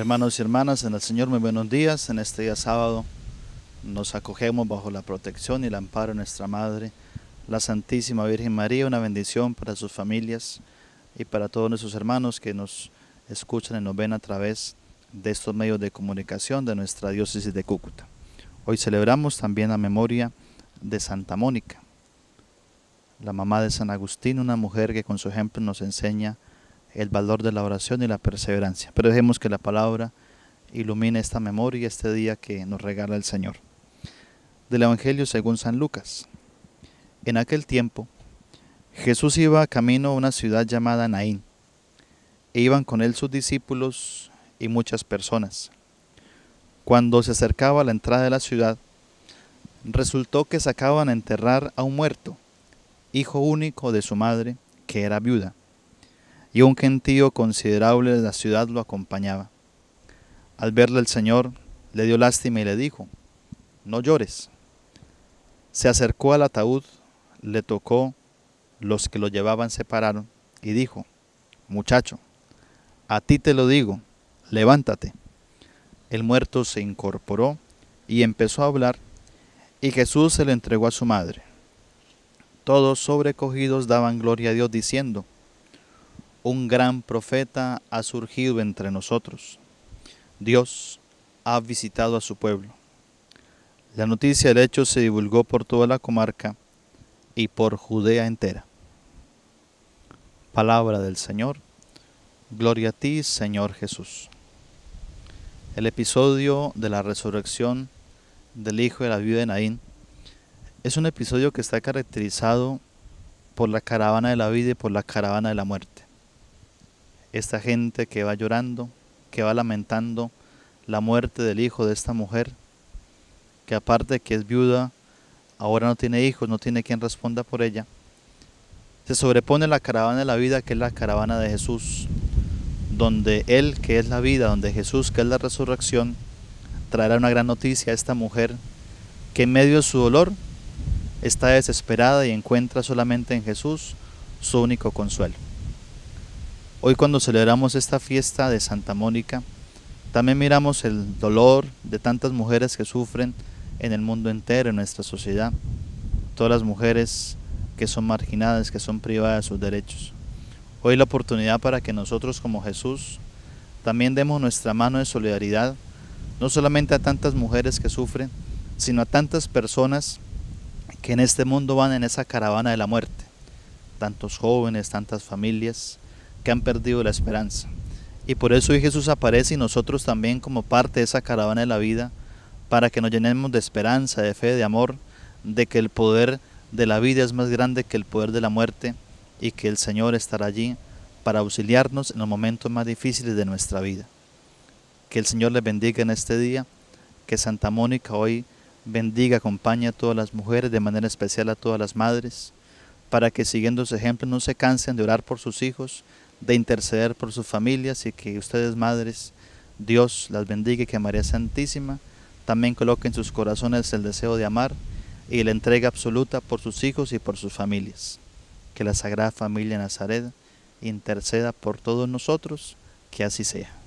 Hermanos y hermanas, en el Señor muy buenos días. En este día sábado nos acogemos bajo la protección y el amparo de nuestra Madre, la Santísima Virgen María. Una bendición para sus familias y para todos nuestros hermanos que nos escuchan y nos ven a través de estos medios de comunicación de nuestra diócesis de Cúcuta. Hoy celebramos también la memoria de Santa Mónica, la mamá de San Agustín, una mujer que con su ejemplo nos enseña el valor de la oración y la perseverancia. Pero dejemos que la palabra ilumine esta memoria, este día que nos regala el Señor. Del Evangelio según San Lucas. En aquel tiempo, Jesús iba camino a una ciudad llamada Naín, e iban con él sus discípulos y muchas personas. Cuando se acercaba a la entrada de la ciudad, resultó que sacaban a enterrar a un muerto, hijo único de su madre, que era viuda y un gentío considerable de la ciudad lo acompañaba. Al verle el Señor, le dio lástima y le dijo, no llores. Se acercó al ataúd, le tocó, los que lo llevaban se pararon y dijo, muchacho, a ti te lo digo, levántate. El muerto se incorporó y empezó a hablar, y Jesús se le entregó a su madre. Todos sobrecogidos daban gloria a Dios diciendo, un gran profeta ha surgido entre nosotros. Dios ha visitado a su pueblo. La noticia del hecho se divulgó por toda la comarca y por Judea entera. Palabra del Señor. Gloria a ti, Señor Jesús. El episodio de la resurrección del hijo de la viuda de Naín es un episodio que está caracterizado por la caravana de la vida y por la caravana de la muerte esta gente que va llorando, que va lamentando la muerte del hijo de esta mujer, que aparte que es viuda, ahora no tiene hijos, no tiene quien responda por ella. Se sobrepone la caravana de la vida, que es la caravana de Jesús, donde Él, que es la vida, donde Jesús, que es la resurrección, traerá una gran noticia a esta mujer, que en medio de su dolor está desesperada y encuentra solamente en Jesús su único consuelo. Hoy cuando celebramos esta fiesta de Santa Mónica, también miramos el dolor de tantas mujeres que sufren en el mundo entero, en nuestra sociedad. Todas las mujeres que son marginadas, que son privadas de sus derechos. Hoy la oportunidad para que nosotros como Jesús también demos nuestra mano de solidaridad, no solamente a tantas mujeres que sufren, sino a tantas personas que en este mundo van en esa caravana de la muerte. Tantos jóvenes, tantas familias que han perdido la esperanza. Y por eso hoy Jesús aparece y nosotros también como parte de esa caravana de la vida, para que nos llenemos de esperanza, de fe, de amor, de que el poder de la vida es más grande que el poder de la muerte y que el Señor estará allí para auxiliarnos en los momentos más difíciles de nuestra vida. Que el Señor les bendiga en este día, que Santa Mónica hoy bendiga, acompañe a todas las mujeres, de manera especial a todas las madres, para que siguiendo su ejemplo no se cansen de orar por sus hijos, de interceder por sus familias y que ustedes, madres, Dios las bendiga y que María Santísima también coloque en sus corazones el deseo de amar y la entrega absoluta por sus hijos y por sus familias. Que la Sagrada Familia Nazaret interceda por todos nosotros, que así sea.